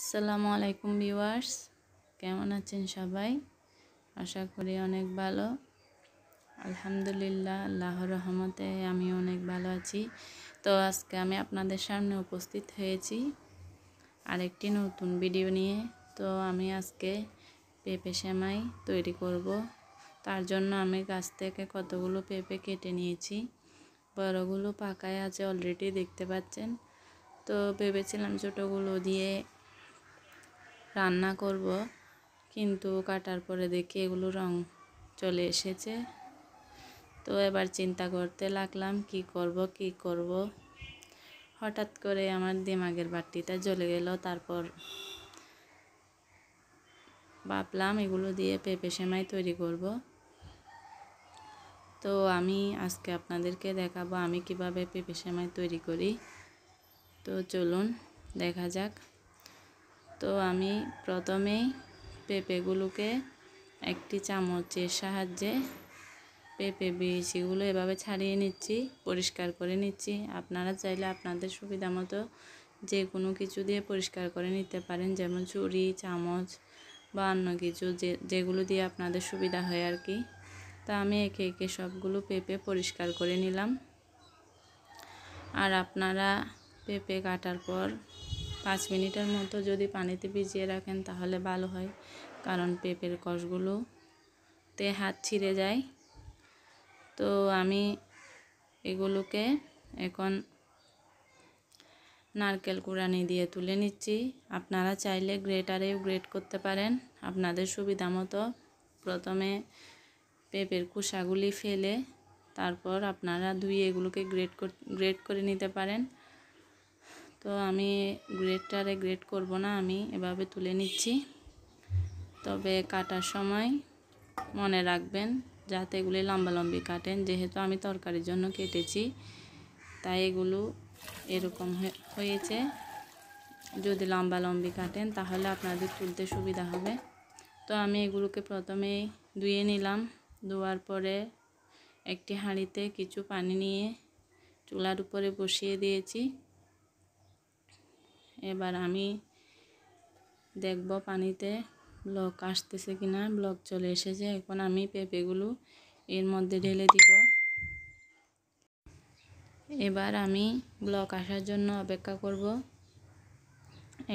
আসসালামু আলাইকুম ভিউয়ার্স কেমন আছেন সবাই আশা করি অনেক ভালো আলহামদুলিল্লাহ আল্লাহ রহমতে আমি অনেক ভালো আছি তো আজকে আমি আপনাদের সামনে উপস্থিত হয়েছি আরেকটি নতুন ভিডিও নিয়ে তো আমি আজকে পেঁপে সেমাই তৈরি করব তার জন্য আমি গাছ থেকে কতগুলো পেঁপে কেটে নিয়েছি বড়গুলো পাকায় আছে অলরেডি দেখতে পাচ্ছেন তো ভেবেছিলাম ছোটোগুলো দিয়ে রান্না করব কিন্তু কাটার পরে দেখি এগুলো রং চলে এসেছে তো এবার চিন্তা করতে লাগলাম কি করব কি করব হঠাৎ করে আমার দিমাগের বাটিটা জ্বলে গেল তারপর ভাবলাম এগুলো দিয়ে পেঁপে সেমাই তৈরি করব তো আমি আজকে আপনাদেরকে দেখাবো আমি কিভাবে পেঁপে সেমাই তৈরি করি তো চলুন দেখা যাক তো আমি প্রথমেই পেঁপেগুলোকে একটি চামচের সাহায্যে পেঁপে বিচিগুলো এভাবে ছাড়িয়ে নিচ্ছি পরিষ্কার করে নিচ্ছি আপনারা চাইলে আপনাদের সুবিধা মতো যে কোনো কিছু দিয়ে পরিষ্কার করে নিতে পারেন যেমন চুরি চামচ বা অন্য কিছু যে যেগুলো দিয়ে আপনাদের সুবিধা হয় আর কি তা আমি একে একে সবগুলো পেঁপে পরিষ্কার করে নিলাম আর আপনারা পেঁপে কাটার পর পাঁচ মিনিটের মতো যদি পানিতে ভিজিয়ে রাখেন তাহলে ভালো হয় কারণ পেঁপের কষগুলোতে হাত ছিঁড়ে যায় তো আমি এগুলোকে এখন নারকেল কুড়ানি দিয়ে তুলে নিচ্ছি আপনারা চাইলে গ্রেটারেও গ্রেট করতে পারেন আপনাদের সুবিধা মতো প্রথমে পেঁপের খোসাগুলি ফেলে তারপর আপনারা ধুয়ে এগুলোকে গ্রেট গ্রেট করে নিতে পারেন তো আমি গ্রেডটারে গ্রেড করব না আমি এভাবে তুলে নিচ্ছি তবে কাটার সময় মনে রাখবেন যাতে এগুলি লম্বালম্বি কাটেন যেহেতু আমি তরকারির জন্য কেটেছি তাই এগুলো এরকম হয়েছে যদি লম্বালম্বি কাটেন তাহলে আপনাদের তুলতে সুবিধা হবে তো আমি এগুলোকে প্রথমে ধুয়ে নিলাম ধোয়ার পরে একটি হাঁড়িতে কিছু পানি নিয়ে চুলার উপরে বসিয়ে দিয়েছি এবার আমি দেখব পানিতে ব্লক আসতেছে কিনা ব্লক চলে এসেছে এখন আমি পেঁপেগুলো এর মধ্যে ঢেলে দিব এবার আমি ব্লক আসার জন্য অপেক্ষা করব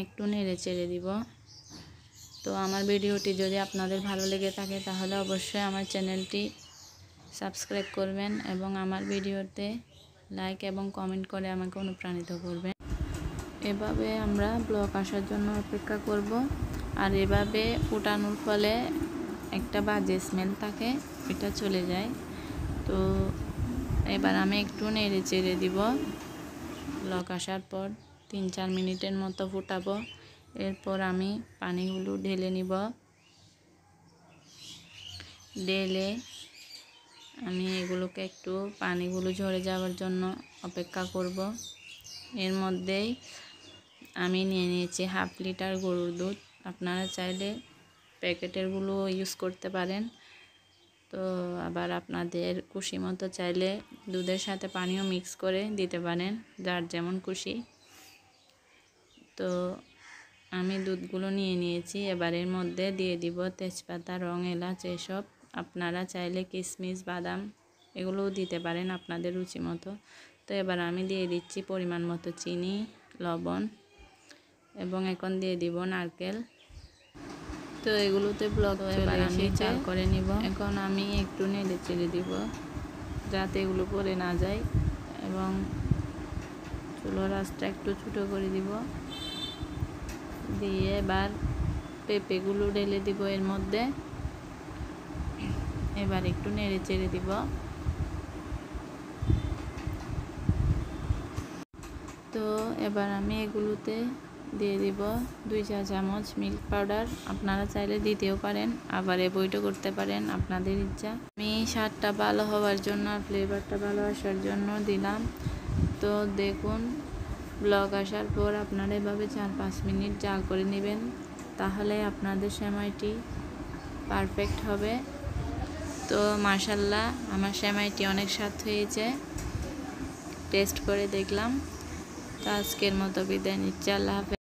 একটু নেড়ে চেড়ে দিব তো আমার ভিডিওটি যদি আপনাদের ভালো লেগে থাকে তাহলে অবশ্যই আমার চ্যানেলটি সাবস্ক্রাইব করবেন এবং আমার ভিডিওতে লাইক এবং কমেন্ট করে আমাকে অনুপ্রাণিত করবেন এভাবে আমরা ব্লক আসার জন্য অপেক্ষা করব আর এভাবে ফোটানোর ফলে একটা বাজে স্মেল থাকে এটা চলে যায় তো এবার আমি একটু নেড়ে চেড়ে দিব ব্লক আসার পর তিন চার মিনিটের মতো ফুটাবো এরপর আমি পানিগুলো ঢেলে নিব ঢেলে আমি এগুলোকে একটু পানিগুলো ঝরে যাওয়ার জন্য অপেক্ষা করব এর মধ্যেই আমি নিয়ে নিয়েছি হাফ লিটার গরুর দুধ আপনারা চাইলে প্যাকেটেরগুলো ইউজ করতে পারেন তো আবার আপনাদের খুশি মতো চাইলে দুধের সাথে পানিও মিক্স করে দিতে পারেন যার যেমন খুশি তো আমি দুধগুলো নিয়ে নিয়েছি এবারের মধ্যে দিয়ে দিব তেজপাতা রং এলাচ এসব আপনারা চাইলে কিশমিশ বাদাম এগুলোও দিতে পারেন আপনাদের রুচি মতো তো এবার আমি দিয়ে দিচ্ছি পরিমাণ মতো চিনি লবণ এবং এখন দিয়ে দিব নারকেল তো এগুলোতে ব্লক এবার আমি চাল করে নিব এখন আমি একটু নেড়ে চেড়ে দিব যাতে এগুলো পরে না যায় এবং চুলো রাসটা একটু ছোটো করে দিব দিয়ে এবার পেঁপেগুলো ঢেলে দিব এর মধ্যে এবার একটু নেড়ে চেড়ে দিব তো এবার আমি এগুলোতে দিয়ে দিব দুই চা চামচ মিল্ক পাউডার আপনারা চাইলে দিতেও পারেন আবার বইটা করতে পারেন আপনাদের ইচ্ছা আমি স্বাদটা ভালো হওয়ার জন্য আর ফ্লেভারটা ভালো আসার জন্য দিলাম তো দেখুন ব্লগ আসার পর আপনারা এভাবে চার পাঁচ মিনিট জাল করে নেবেন তাহলে আপনাদের সেমাইটি পারফেক্ট হবে তো মার্শাল্লাহ আমার সেমাইটি অনেক স্বাদ হয়েছে টেস্ট করে দেখলাম তো আজকের মতো বিদায় নিচ্ছি আল্লাহ হাফেজ